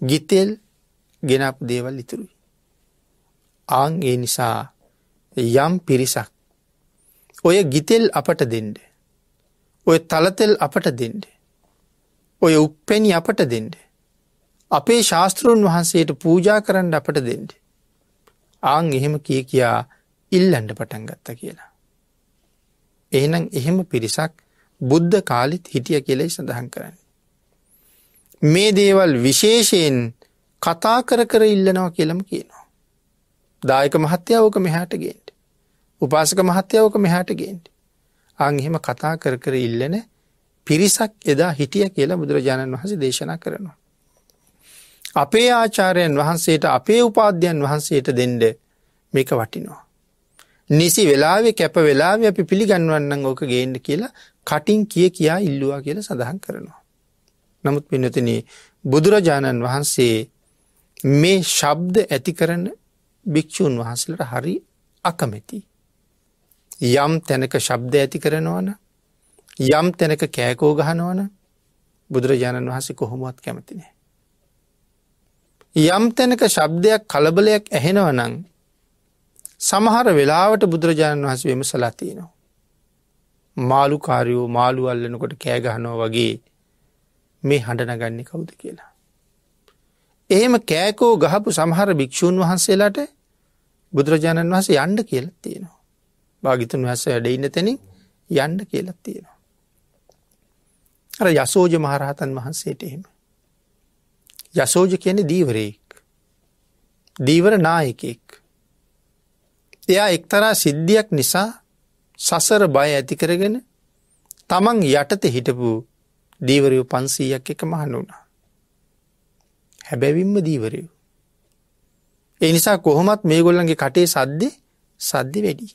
ගිතෙල් ගෙනපු දේවල් ඉතුරුයි. ආං ඒ නිසා යම් පිරිසක් ඔය ගිතෙල් අපට දෙන්ඩ. ඔය තලතෙල් අපට දෙන්ඩ. ඔය උක්පැණි අපට දෙන්ඩ. අපේ ශාස්තෘන් වහන්සේට පූජා කරන්න අපට දෙෙන්ඩ. ආං එහෙම කිය කියා ඉල්ලන්ඩ පටන් ගත්ත කියලා. එහනම් එහෙම පිරිසක් බුද්ධ කාලිත් හිටිය කෙලෙයි සඳහන් කරන්න. මේ දේවල් විශේෂයෙන් කතා කර කර ඉල්ලනවා කියලම කියනවා. දායක මහත්‍යාවක මෙහාටගේට. උපාසක මහත්‍යාවක මෙහාටගේට. අංහෙම කතා කර කර ඉල්ලන පිරිසක් එදා හිටිය කියලා බුදුරජාණන් වහස දේශනා කරනවා. අපේ ආචාරයන් වහන්සේට අපේ උපාධ්‍යයන් වහන්සේට දෙන්ඩ මේක වටිනවා. නිසි වෙලාවේ කැප වෙලාව අපි පිළිගන්වන්න ඕක ගේන්න කියලා කටින් කිය කියා ඉල්ලවා කියල සඳහන් කරනවා. නමුත් පිනතින බුදුරජාණන් වහන්සේ මේ ශබ්ද ඇති කරන භික්‍ෂූන් වහන්සලට හරි අකමැති. යම් තැනක ශබ්ද ඇති කරනවන යම් තැනක කෑකෝ ගහනවන බුදුරජාණන් වහසේ කොහොමුවත් කැමතිනේ. යම් තැනක ශබ්දයක් කලබලයක් ඇහෙනවනං සමහර වෙලාවට බුදුරජාණන් වහස විමසලතියනවා. මාළුකාරයෝ මාළු අල්ලනකොට කෑගහනෝ වගේ මේ හඬනගන්නේ කවුද කියලා. එහෙම කෑකෝ ගහපු සමහර භික්‍ෂූන් වහන්සේලාට බුදුරජාණන් වහස යන්ඩ කියලත් තියෙනවා. භාගිතුන් වහස වැඩඉන්න තැනින් යන්ඩ කියලත් තියෙනවා. අර යසෝජ මහරහතන් වහන්සේට එහෙම. යසෝජ කියන්නේ දීවරයෙක්. දීවර නායකෙක්. එයා එක්තරා සිද්ධියක් නිසා සසර බය ඇතිකරගෙන තමන් යටත හිටපු දීවරයෝ පන්සීයක් එක මහන වුණා. හැබැවින්ම දීවරයෝ. ඒ නිසා කොහොමත් මේ ගොල්ලන්ගේ කටේ සද්දෙ සද්ධි වැඩි.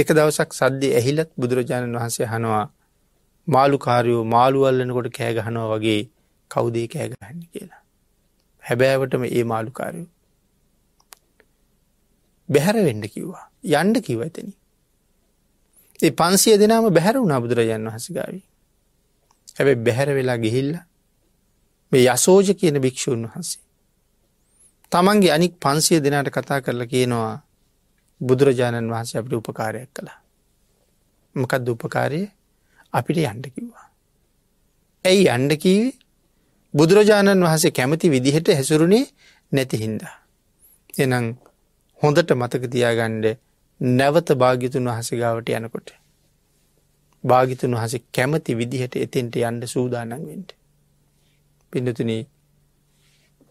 එක දවසක් සද්දෙ ඇහිලත් බුදුරජාණන් වහන්සේ හනවා මාළුකාරයෝ මාළුවල්ලනකොට කෑගහනවා වගේ කවුදේ කෑ ගහන්න කියලා. හැබෑවටම ඒ මාළුකාරයෝ. බැහැර වෙන්ඩ කිව්වා යන්ඩ කිව ඇතන. ඒ පන්සිය දෙනාම බැහැර වුණ බුදුරජන් වහසගාවී. හැබැ බැහැර වෙලා ගිහිල්ල මේ යසෝජ කියන භික්‍ෂූන් වහන්සේ. තමන්ගේ අනික් පන්සිය දෙනාට කතා කරලා කියනවා බුදුරජාණන් වහන්සේ අපට උපකාරයක් කළා. මොකක්ද උපකාරය අපිට යන්ඩ කිව්වා. ඇයි අන්ඩ කීවේ බුදුරජාණන් වහසේ කැමති විදිහට හැසුරුණේ නැතිහින්දා. එනම් හොඳට මතක තියාගණ්ඩ නැවත භාගිතුන් වහසගාවට යනකොට. භාගිතුන් වහසේ කැමති විදිහට එතෙන්ට යන්ඩ සූදානන්වෙන්ට. පිඩතුන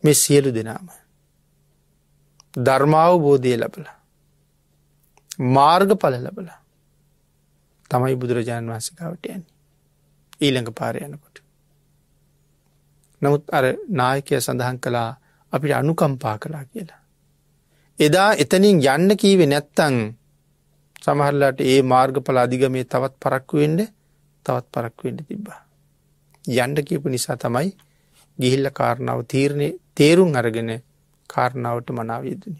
මෙ සියලු දෙනාම. ධර්මාවබෝධය ලබල. මාර්ග පල ලබල තමයි බුදුරජාණන් වහසකාවට යන්නේ. ඊළඟ පාරයනකොට. නමුත් අර නායකය සඳහන් කළා අපිට අනුකම්පා කලා කියලා. එදා එතනින් යන්න කීවේ නැත්තං සමහරලාට ඒ මාර්ගඵල අධිගමේ තවත් පරක්කුවෙන්ඩ තවත් පරක්වෙන්ඩ තිබ්බා. යන්ඩ කියපු නිසා තමයි ගිහිල්ල කාරණාව තීරණය තේරුම් අරගෙන කාරණාවට මනාවයදනි.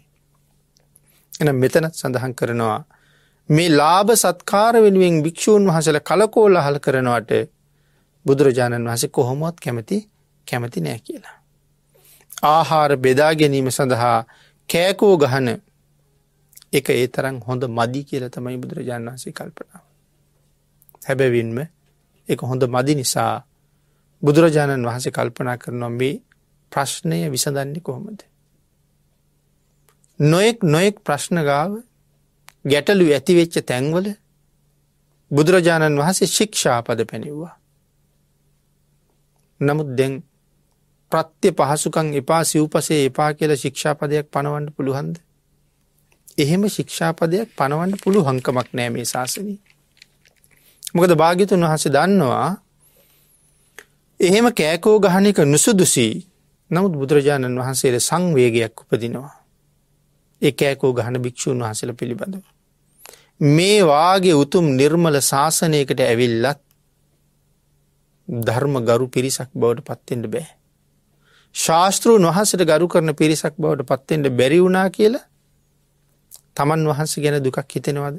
එන මෙතනත් සඳහන් කරනවා. මේ ලාභ සත්කාර වෙනුවෙන් භික්‍ෂූන් වහසල කලකෝල හල් කරනවට බුදුරජාණන් වහස කොහොමොත් කැමති කැමති නෑ කියලා. ආහාර බෙදා ගැනීම සඳහා කෑකෝ ගහන එක ඒ තරම් හොඳ මදි කියල තමයි බුදුරජාණන් වන්සේ කල්පනාව. හැබැවින්ම එක හොඳ මදි නිසා බුදුරජාණන් වහන්සේ කල්පනා කරනවා මේ ප්‍රශ්නය විසඳන්නේ කොහොමද. නොයෙක් නොයෙක් ප්‍රශ්නගාව ගැටලු ඇතිවෙච්ච තැන්වල බුදුරජාණන් වහන්සේ ශික්ෂාපද පැනිව්වා. නමුත් දැන් ප්‍රත්‍ය පහසුකං එපා සිව්පසේ එපා කියලා ශික්ෂාපදයක් පනවන්න පුළුවන්ද. එහෙම ශික්ෂාපදයක් පනවන්න පුළු හංකමක් නෑ මේ ශාසනී. මොකද භාගිතුන් වහස දන්නවා එහෙම කෑකෝ ගහන එක නුසුදුසී නමුත් බුදුරජාණන් වහන්සේට සංවේගයක් උපදිනවා. ඒ කෑකෝ ගහන භික්‍ෂූන් වහසල පිළිබඳව. මේවාගේ උතුම් නිර්මල ශාසනයකට ඇවිල්ලත් ධර්ම ගරු පිරිසක් බවට පත්තෙන්ට බෑ. ශාස්තෘූන් වහන්සට ගරු කරන පිරිසක් බවට පත්තෙන්ට බැරි වුණා කියලා තමන් වහන්ස ගැන දුකක් හිතෙනවද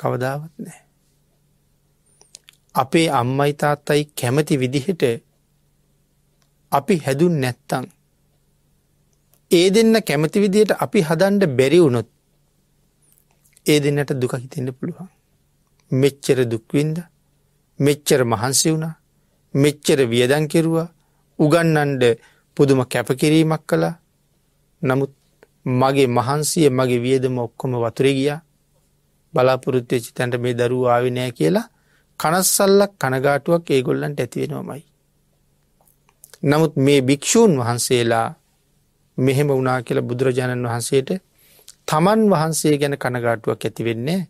කවදාවත් නෑ. අපේ අම්මයි තාත්තයි කැමති විදිහට අපි හැදුන් නැත්තං. ඒ දෙන්න කැමති විදියට අපි හදන්ඩ බැරි වුණොත් ඒ දෙන්නට දුක හිතෙන්න්න පුළුවන්. මෙච්චර දුක්වින්ද මෙච්චර මහන්සි වුණා මෙච්චර වියදන් කෙරුවා උගන්නන්ඩ පුදුම කැපකිරීමක් කළා නමුත් මගේ මහන්සිය මගේ වියදම ඔක්කොම වතුර ගිය බලාපොරොත්්‍යචි තැන්ට මේ දරු ආවිනය කියලා කනස්සල්ලක් කනගාටුවක් ඒගොල්ලන්ට ඇතිවෙනොමයි. නමුත් මේ භික්‍ෂූන් වහන්සේලා මෙහෙම වනා කියල බුදුරජාණන් වහන්සේට තමන් වහන්සේ ගැන කනගාටුවක් ඇතිවෙන්නේ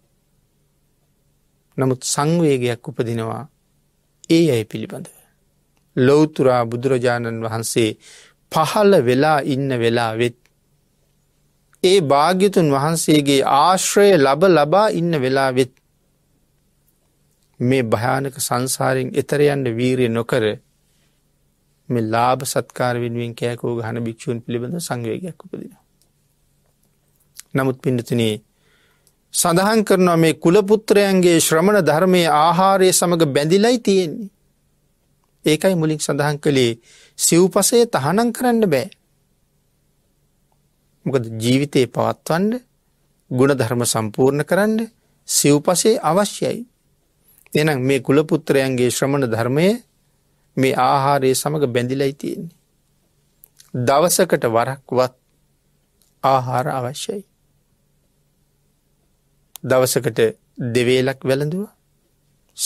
නමුත් සංවේගයක් උපදිනවා ඒ අයි පිළිබඳව. ලොවතුරා බුදුරජාණන් වහන්සේ පහළ වෙලා ඉන්න වෙලා වෙත්. ඒ භාග්‍යතුන් වහන්සේගේ ආශ්‍රය ලබ ලබා ඉන්න වෙලා වෙත්. මේ භයානක සංසාරෙන් එතරයන්ට වීරය නොකර මෙ ලාබ සත්කාර වෙනුවෙන් කෑකෝ ගහන භික්‍ෂූන් පිළිබඳ සංවේගයක් උපදින. නමුත් පිඩතිනේ සඳහන් කරනවා මේ කුලපුත්‍රයන්ගේ ශ්‍රමණ ධර්මය ආහාරය සමඟ බැඳිලයි තියෙන්නේ. ඒකයි මුලින් සඳහන් කළේ සිව්පසේ තහනම් කරන්න බෑ. මොකද ජීවිතයේ පවත්වන්ඩ ගුණධර්ම සම්පූර්ණ කරන්න සිව්පසේ අවශ්‍යයි. එනම් මේ කුලපුත්‍රයන්ගේ ශ්‍රමණ ධර්මය මේ ආහාරය සමඟ බැඳිලයි තියෙන්නේ. දවසකට වරක්වත් ආහාර අවශ්‍යයි. දවසකට දෙවේලක් වැළඳුව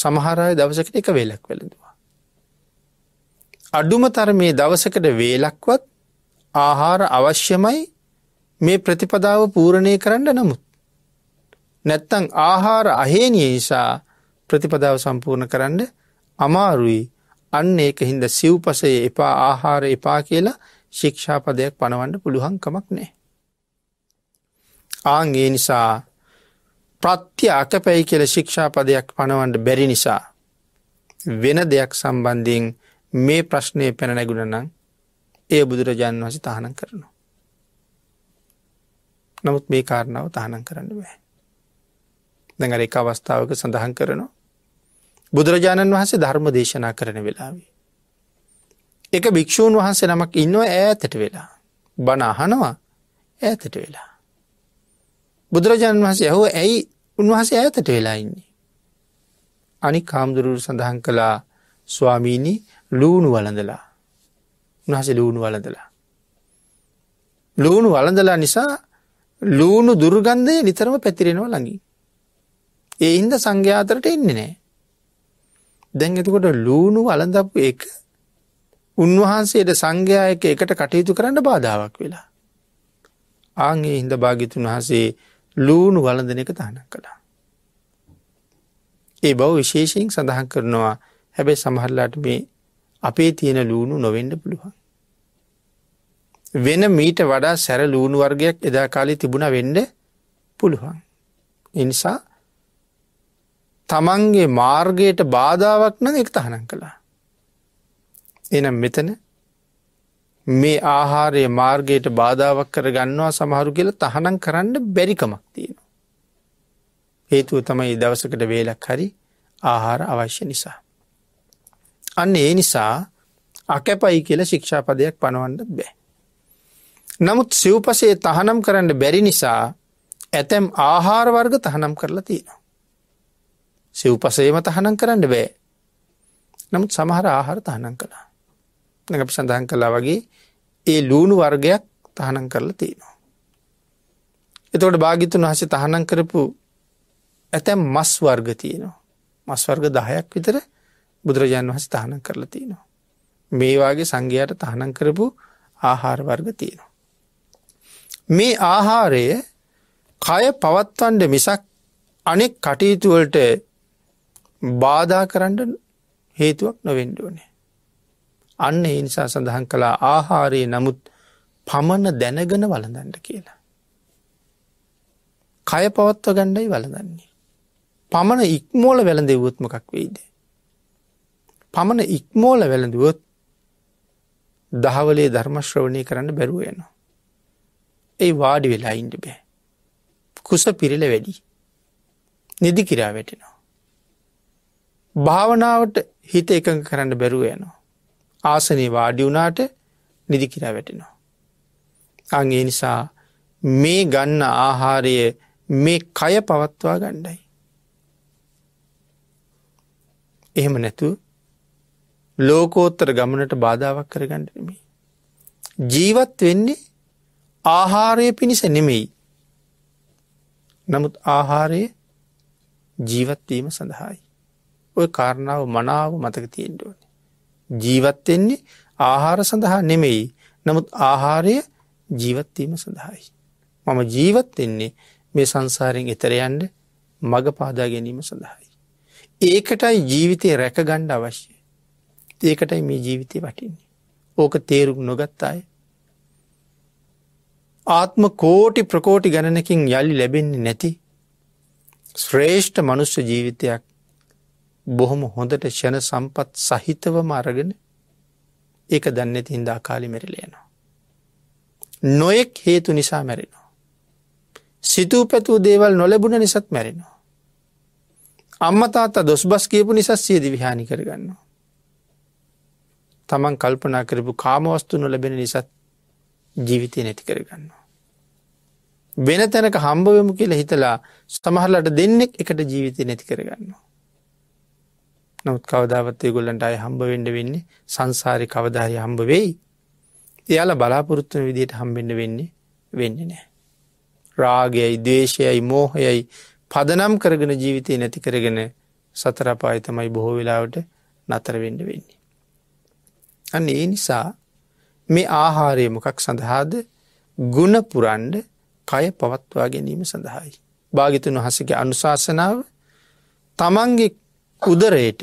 සමහරය දවසකට එක වේලක් වැළඳු. අඩුමතර මේ දවසකට වේලක්වත් ආහාර අවශ්‍යමයි මේ ප්‍රතිපදාව පූරණය කරන්න නමුත්. නැත්තං ආහාර අහේනිය නිසා ප්‍රතිපදාව සම්පූර්ණ කරන්න අමාරුයි අන්න ඒක හින්ද සිව්පසයේ එපා ආහාර එපා කියලා ශික්ෂාපදයක් පනවන්න පුළුහංකමක් නෑ. ආංගේ නිසා ප්‍රත්‍ය අකපැයි කියල ශික්ෂාපදයක් පනවන්ට බැරි නිසා වෙන දෙයක් සම්බන්ධයෙන් මේ ප්‍රශ්නය පැන නැගුණ නම් එය බුදුරජාණන් වහස තහනම් කරනවා. නමුත් මේ කාරණාව තහනම් කරන්න බෑ. දැඟර එක අවස්ථාවක සඳහන් කරනවා. බුදුරජාණන් වහන්සේ ධර්ම දේශනා කරන වෙලාවේ. එක භික්‍ෂූන් වහන්සේ නමක් ඉන්නවා ඈතට වෙලා. බණ අහනවා ඈතට වෙලා. බුදුරජාණන් වහසේ ඇහෝ ඇයි උන්වහසේ ඈතට වෙලා ඉන්නේ. අනි කාමුදුරුරු සඳහන් කලා ස්වාමීණී ලූුණු වලඳලා උහස ලූුණු වලඳලා. ලූුණු වලඳලා නිසා ලූුණු දුර්ගන්ධය නිතරම පැතිරෙනව ලඟින්. ඒ ඉන්ද සංඝ්‍යාතරට එන්නේ නෑ. දැන් එතකොට ලූුණු වලඳපු එක උන්වහන්සේට සංඝයායක එකට කටයුතු කරන්න බාධාවක් වෙලා. ආගේ හින්ද භාගිතුන් වහසේ ලූුණු වලඳන එක තහනක් කළා. ඒ බව විශේෂයෙන් සඳහන් කරනවා හැබැයි සමහරලාට මේ අපේ තියෙන ලූුණු නොවෙන්ඩ පුළුවන්. වෙන මීට වඩා සැර ලූුණු වර්ගයක් එදා කාලේ තිබුණ වෙන්ඩ පුළුවන්. එනිසා තමන්ගේ මාර්ගයට බාධාවක් නම් එක් තහනම් කළා. එනම් මෙතන මේ ආහාරය මාර්ගයට බාධාවක් කර ගන්නවා සමහරු කියල තහනම් කරන්න බැරිකමක් තියෙනවා. හේතුව තමයි දවසකට වේලක් හරි ආහාර අවශ්‍ය නිසා. අන්න ඒ නිසා අකැපයි කියල ශික්ෂාපදයක් පනවන්නත් බෑ. නමුත් සිව්පසේ තහනම් කරන්න බැරි නිසා ඇතැම් ආහාරවර්ග තහනම් කරලා තියෙනවා. සිව්පසේම තහනම් කරන්න බෑ. නමුත් සමහර ආහාර තහනම් කළා. නැගපි සඳහන් කලා වගේ ඒ ලූුණු වර්ගයක් තහනම් කරලා තියෙනවා. එතකොට භාගිතුන් වහස තහනම් කරපු ඇතැම් මස් වර්ග තියෙනවා. මස් වර්ග දහයක් විතර බුදුරජාන් වහස තහනම් කරලා තියෙනවා. මේවාගේ සංඝයාට තහනම් කරපු ආහාරවර්ග තියෙනවා. මේ ආහාරය කය පවත්වන්ඩ මිසක් අනෙක් කටයුතුවලට බාධා කරන්න හේතුවක් නොවෙන්ඩුවනේ. අන්න ඒ නිසා සඳහන් කළා ආහාරයේ නමුත් පමණ දැනගෙන වලඳන්ට කියලා. කය පවත්ව ගණ්ඩයි වලදන්නේ. පමණ ඉක්මෝල වැළඳ වූත්මකක් වෙයිදේ. පමණ ඉක්මෝල වැළඳුවොත් දහවලේ ධර්මශ්‍රවණය කරන්න බැරුවයනවා. ඒ වාඩි වෙලා ඉන්ඩ බෑ. කුස පිරිල වැඩි. නිදි කිරා වැටෙනවා. භාවනාවට හිත එකඟ කරන්න බැරුව යනවා. ආසනයේ වාඩි වුණාට නිදි කිරා වැටෙනවා. අගේ නිසා මේ ගන්න ආහාරය මේ කය පවත්වා ගණ්ඩයි. එහෙම නැතු ලෝකෝත්තර ගමනට බාධාවක් කරගන්නට නෙමේ. ජීවත් වෙන්නේ ආහාරය පිණිස නෙමෙයි. නමුත් ආහාරය ජීවත්වීම සඳහායි. ඔය කාරණාව මනාව මතක තියෙන්ටඕන. ජීවත්වෙන්නේ ආහාර සඳහා නෙමෙයි නමුත් ආහාරය ජීවත්වීම සඳහායි. මම ජීවත්වෙන්නේ මේ සංසාරයෙන් එතරයන්ට මග පාදා ගැනීම සඳහායි. ඒකටයි ජීවිතය රැකගණ්ඩ අවශ්‍ය. ඒකටයි මේ ජීවිතය වටින්නේ. ඕක තේරුම් නොගත් අය. ආත්ම කෝටි ප්‍රකෝටි ගණනකින් යළි ලැබෙන්නේ නැති. ශ්‍රේෂ්ඨ මනුෂ්‍ය ජීවිතයක් බොහොම හොඳට ෂණ සම්පත් සහිතවම අරගෙන ඒක දන්න තින්දා කාලි මැරිලයනවා. නොයෙක් හේතු නිසා මැරෙනවා. සිතූ පැතුූ දේවල් නොලැබුණ නිසත් මැරෙනවා. අම්මතාත්තා දොස් බස් කියපු නිසා සියදි විහානි කරගන්නවා. තමන් කල්පනා කරපු කාමවස්තුන ලැබෙන නිසත් ජීවිතය නැති කරගන්නවා. වෙන තැනක හම්බවමු කියල හිතලා සමහරලට දෙන්නෙක් එකට ජීවිතය නැති කරගන්නවා. නොත් කවදාවත්තය ගොල්ලන්ට අය හම්බවෙඩ වෙන්නේ සංසාරි කවදාහරි හම්බ වෙයි. එයාල බලාපොරොත්තුන විදියට හම්බෙන්ඩ වෙන්නේ වෙන්න නෑ. රාගයයි දේශයයි මෝහයයි පදනම් කරගෙන ජීවිතය නැති කරගෙන සතරපාය තමයි බොහෝ වෙලාවට නතර වෙන්ඩ වෙන්නේ. අන්න ඒ නිසා මේ ආහාරය මොකක් සඳහාද ගුණපුරන්ඩ කය පවත්වා ගැනීම සඳහායි. භාගිතුන් වහසගේ අනුශාසනාව තමන්ගේ උදරයට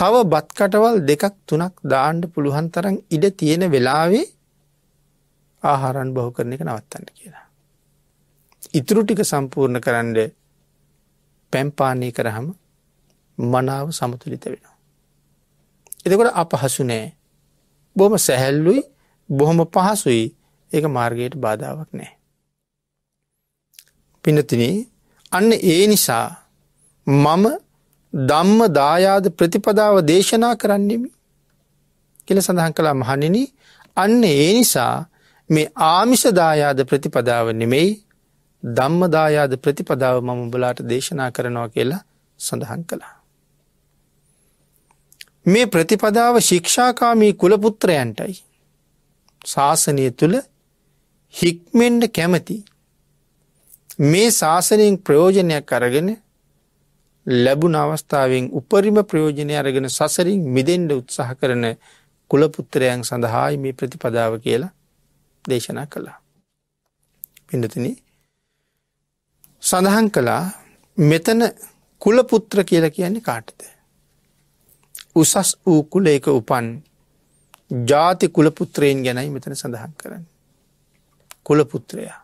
තව බත්කටවල් දෙකක් තුනක් දාණ්ඩ පුළුවන් තරන් ඉඩ තියෙන වෙලාවේ ආහාරන් බහු කරන එක නවත්තන්න කියලා. ඉතුරු ටික සම්පූර්ණ කරන්න පැම්පානය කරහම මනාව සමතුලිත වෙනවා. එතකොට අපහසු නෑ. බොහොම සැහැල්ලුයි බොහොම පහසුයි ඒ මාර්ගයට බාධාවක් නෑ. පිනතින අන්න ඒ නිසා මම දම්ම දායාද ප්‍රතිපදාව දේශනා කරන්නෙමි කියල සඳහන් කලා මහණෙන අන්න ඒ නිසා මේ ආමිෂදායාද ප්‍රතිපදාව නෙමෙයි දම්මදායාද ප්‍රතිපදාව මම උබලාට දේශනා කරනවා කියලා සඳහන් කළා. මේ ප්‍රතිපදාව ශික්ෂාකාමී කුලපුත්‍රයන්ටයි. ශාසනය තුළ හික්මෙන්ඩ කැමති මේ ශාසනයෙන් ප්‍රයෝජනයක් අරගෙන ලැබුණ අවස්ථාවෙන් උපරිම ප්‍රයෝජනය අරගෙන සසරින් මිදෙන්ඩ උත්සාහ කරන කුලපුත්තරයන් සඳහායි මේ ප්‍රතිපදාව කියලා දේශනා කළා. පිඩතින සඳහන් කළා මෙතන කුලපුත්‍ර කියලා කියන්නේ කාටද. උසස් වූ කුල එක උපන් ජාති කුලපුත්‍රයෙන් ගැනයි මෙතන සඳහන් කරන්න. කුලපුත්‍රයා.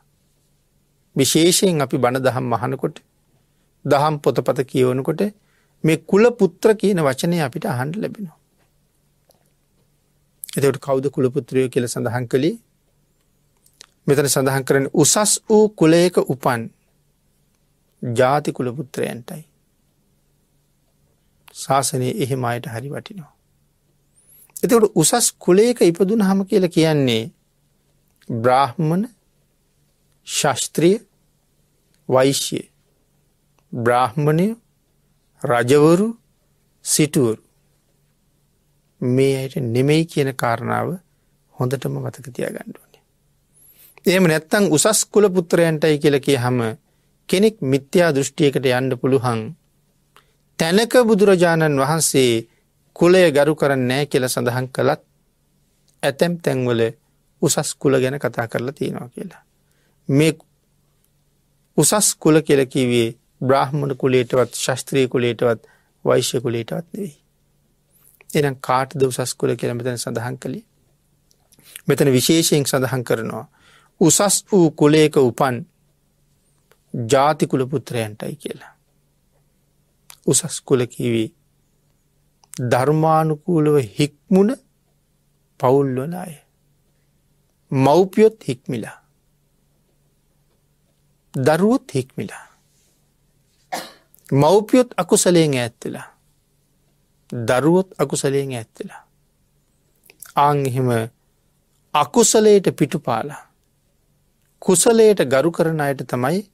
විශේෂයෙන් අපි බණ දහම් මහනකොට දහම් පොතපත කියවනකොට මේ කුලපුත්‍ර කියන වචනය අපිට අහන්ඩ ලැබෙනවා. එතකට කෞද කුලපුත්‍රයෝ කියල සඳහන් කළේ මෙතන සඳහන් කරන උසස් වූ කුලයක උපන් ජාති කුලපුත්‍රයන්ටයි. ශාසනය එහෙම අයට හරි වටිනවා. එතකට උසස් කුලේක ඉපදුන හම කියල කියන්නේ බ්‍රාහ්මණ ශස්ත්‍රිය වෛශ්‍ය බ්‍රාහ්මණය රජවරු සිටුවරු මේ අයට නෙමෙයි කියන කාරණාව හොඳටම මතක තියාගණ්ඩුවනේ. එම නැත්තං උසස් කුල පුත්‍රයන්ටයි කියලකේ හම කෙනෙක් මිත්‍යා දෘෂ්ටියකට යන්න පුළුහන් තැනක බුදුරජාණන් වහන්සේ කුලය ගරු කරන්න නෑ කියල සඳහන් කළත් ඇතැම් තැන්වල උසස් කුල ගැන කතා කරලා තියෙනවා කියලා. මේ උසස් කුල කෙලකිවේ බ්‍රහ්මණ කුලේටවත් ශස්ත්‍රී කුලේටවත් වෛශ්‍ය කුලේටවත් නෙවෙයි. එනම් කාටද උසස් කුල කියල මෙතැන සඳහන් කළේ. මෙතන විශේෂයෙන් සඳහන් කරනවා. උසස් වූ කුලේක උපන් ජාතිකුල පුත්‍රයන්ටයි කියලා. උසස් කුල කිවී. ධර්මානුකූලව හික්මුණ පවුල්වන අය. මව්පියොත් හික්මිලා. දරුවොත් හික්මිලා. මව්පියොත් අකුසලයෙන් ඇත්තලා. දරුවොත් අකුසලයෙන් ඇත්තලා. ආං එහෙම අකුසලයට පිටුපාලා කුසලයට ගරු කරන අයට තමයි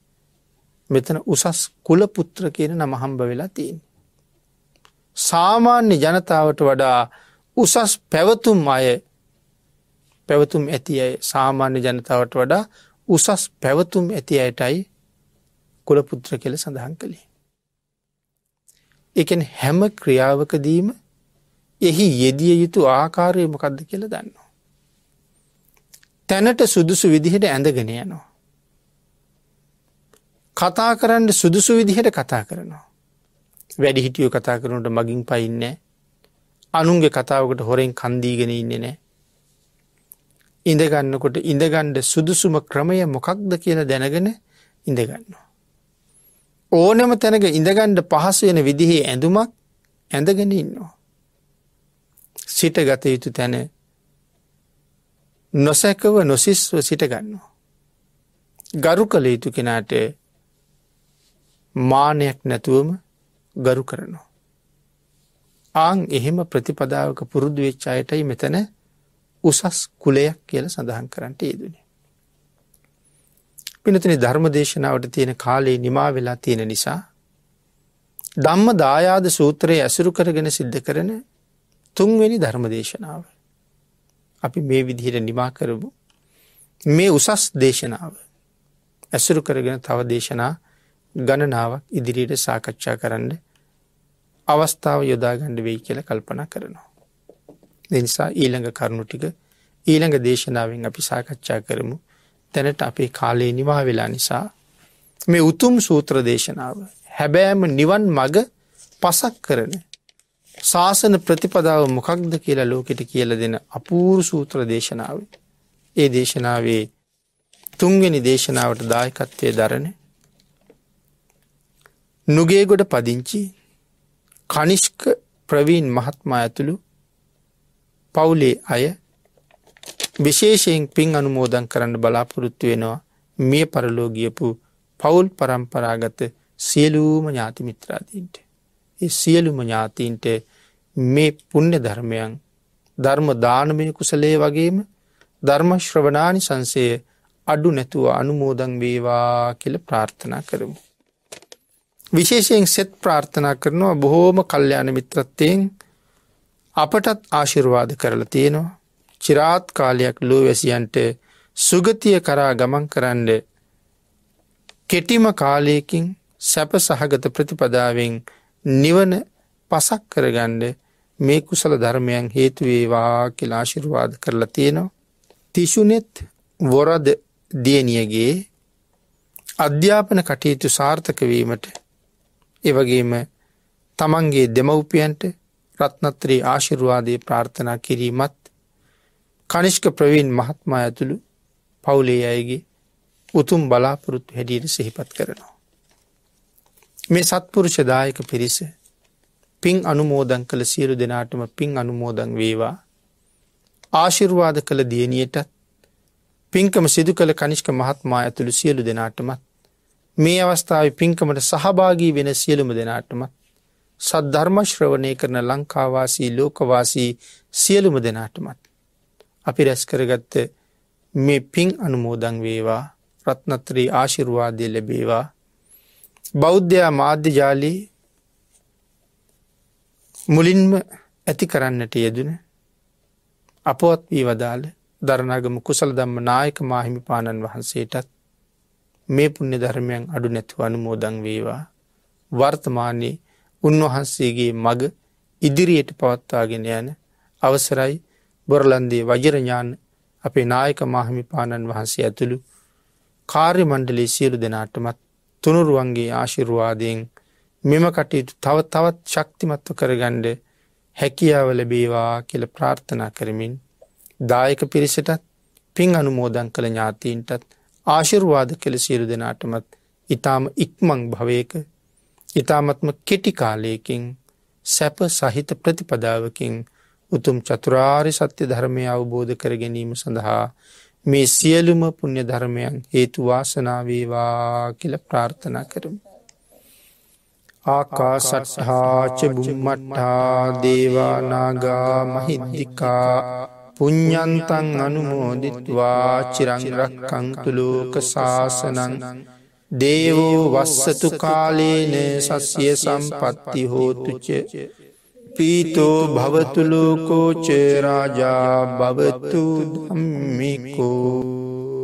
මෙතන උසස් කුලපුත්‍ර කියන නමහම්බ වෙලා තියෙන්. සාමාන්‍ය ජනතාවට වඩා උසස් පැවතුම් අය පැවතුම් ඇති අය සාමාන්‍ය ජනතාවට වඩා උසස් පැවතුම් ඇති අයටයි කුලපුත්‍ර කෙල සඳහන් කළේ. එකෙන් හැම ක්‍රියාවකදීම එහි යෙදිය යුතු ආකාරය මොකක්ද කියල දන්නවා. තැනට සුදුසු විදිහට ඇඳගෙන යනවා. කතා කරන්න සුදුසු විදිහට කතා කරනවා. වැඩි හිටියෝ කතා කරනට මගින් පයින්නෑ. අනුන්ගේ කතාවකට හොරෙන් කන්දීගෙන ඉන්නේ නෑ. ඉඳගන්නකොට ඉඳගණ්ඩ සුදුසුම ක්‍රමය මොකක්ද කියන දැනගෙන ඉඳගන්නවා. ඕනම තැනක ඉඳගණ්ඩ පහසු වෙන විදිහේ ඇඳුමක් ඇඳගෙන ඉන්නවා. සිට ගත යුතු තැන නොසැකව නොසිස්ව සිටගන්නවා. ගරු කළ යුතු කෙනාට මානයක් නැතුවම ගරු කරනවා. ආං එහෙම ප්‍රතිපදාවක පුරුදු වෙච්ච අයටයි මෙතන උසස් කුලයක් කියල සඳහන් කරන්නට යෙදනේ. පිනතින ධර්ම දේශනාවට තියෙන කාලයේ නිමා වෙලා තියෙන නිසා ධම්ම දායාද සූත්‍රයේ ඇසුරු කරගෙන සිද්ධ කරන තුන්වෙනි ධර්ම දේශනාව. අපි මේ විදිහට නිමා කරමු මේ උසස් දේශනාව ඇසුරු කරගෙන තව දේශනා ගණනාවක් ඉදිරියට සාකච්ඡා කරන්න අවස්ථාව යොදාගණ්ඩ වෙයි කියල කල්පනා කරනවා. දෙනිසා ඊළඟ කරුණු ටික ඊළඟ දේශනාවෙන් අපි සාකච්ඡා කරමු තැනට අපේ කාලේ නිවා වෙලා නිසා මේ උතුම් සූත්‍ර දේශනාව හැබෑම නිවන් මග පසක් කරන ශාසන ප්‍රතිපදාව මොකක්ද කියලා ලෝකෙට කියල දෙන අපූරු සූත්‍ර දේශනාව ඒ දේශනාවේ තුන්ගනි දේශනාවට දායකත්වය දරණ නුගේගොඩ පදිංචි කනිෂ්ක ප්‍රවීන් මහත්මා ඇතුළු පවුලේ අය විශේෂයෙන් පින් අනුමෝදන් කරන්න බලාපොරොත්තු වෙනවා මිය පරලෝගියපු පවුල් පරම්පරාගත සියලූම ඥාතිමිත්‍රාදීන්ට. ඒ සියලුම ඥාතීන්ට මේ පුුණ්‍ය ධර්මයන් ධර්ම දානමිනි කුසලේ වගේම ධර්මශ්‍රවනානි සංසය අඩු නැතුව අනුමෝදන් වේවා කියල ප්‍රාර්ථනා කරමු. විශේෂයෙන් සෙත් ප්‍රාර්ථනා කරනවා බොහෝම කල්්‍යයාන මිත්‍රත්තයෙන් අපටත් ආශිර්වාද කරලා තියෙනවා. චිරාත් කාලයක් ලෝවැසියන්ට සුගතිය කරා ගමන් කරන්න කෙටිම කාලයකින් සැප සහගත ප්‍රතිපදාවෙන් නිවන පසක් කරගණ්ඩ මේ කුසල ධර්මයන් හේතුවේවා කියලාශිර්වාද කරලා තියෙනවා. තිෂුනෙත් වොරද දියනියගේ අධ්‍යාපන කටයුතු සාර්ථකවීමට එවගේම තමන්ගේ දෙමව්පියන්ට රත්නත්‍රයේ ආශිරවාදය ප්‍රාර්ථනා කිරීමත් කනිෂ්ක ප්‍රවීන් මහත්මා ඇතුළු පවුලේ අයගේ උතුම් බලාපොරොත්තු හැඩියට සිහිපත් කරනවා. මේ සත්පුරුෂදායක පිරිස පින් අනුමෝදන් කළ සියලු දෙනාටම පින් අනුමෝදන් වේවා ආශිර්වාද කළ දියණියටත් පින්කම සිදු කළ කනිෂ්ක මහත්මා ඇතුළු සියලු දෙනාටමත් මේ අවස්ථාව පින්කමට සහභාගී වෙන සියලුම දෙනාටමත් සත් ධර්මශ්‍රවණය කරන ලංකාවාසී ලෝකවාසී සියලුම දෙනාටමත්. අපි රැස් කරගත්ත මේ පින් අනුමෝදං වේවා ප්‍රත්නත්‍රී ආශිරවාදය ලැබේවා බෞද්ධයා මාධ්‍ය ජාලී මුලින්ම ඇති කරන්නට යෙදෙන අපවත් වී වදාළ දරණගම කුසල දම්ම නායක මාහිමි පාණන් වහන්සේටත් මේ පුුණ්‍ය ධර්මයන් අඩු නැතුව අනුමෝදං වේවා. වර්තමානයේ උන්වහන්සේගේ මග ඉදිරියට පවත්තාගෙන යන අවසරයි බොරලන්දේ වජරඥාන අපේ නායක මහමිපාණන් වහන්සේ ඇතුළු කාර්ය මණ්ඩලේ සියලු දෙනාටමත් තුනුරුවන්ගේ ආශිරුවාදයෙන් මෙම කටයුතු තව තවත් ශක්තිමත්ව කරගණ්ඩ හැකියාව ලැබේවා කියල ප්‍රාර්ථනා කරමින් දායක පිරිසටත් පින් අනුමෝදන් කළ ඥාතීන්ටත් ආශිර්වාද කළ සියලු දෙනාටමත් ඉතාම ඉක්මං භවයක ඉතාමත්ම කෙටිකාලයකින් සැප සහිත ප්‍රතිපදාවකින් උතුම් චතුරාරි සත්‍ය ධර්මය අවබෝධ කර ගැනීම සඳහා මේ සියලුම පුුණ්‍ය ධර්මයන් හේතු වාසනාවේවා කියල ප්‍රාර්ථනා කරමු. ආකාසටහාච බුම්මට්ටා දේවානාගා මහිද්දිිකා පුඤ්ඥන්තන් අනුමෝදිත්වා චිරංරක්කංතු ලෝක ශාසනන් දේවෝ වස්සතු කාලේන සස්ය සම්පත්ති හෝතුච පීතෝ භවතුලෝකෝචේරාජා භවතු ධම්මිකෝ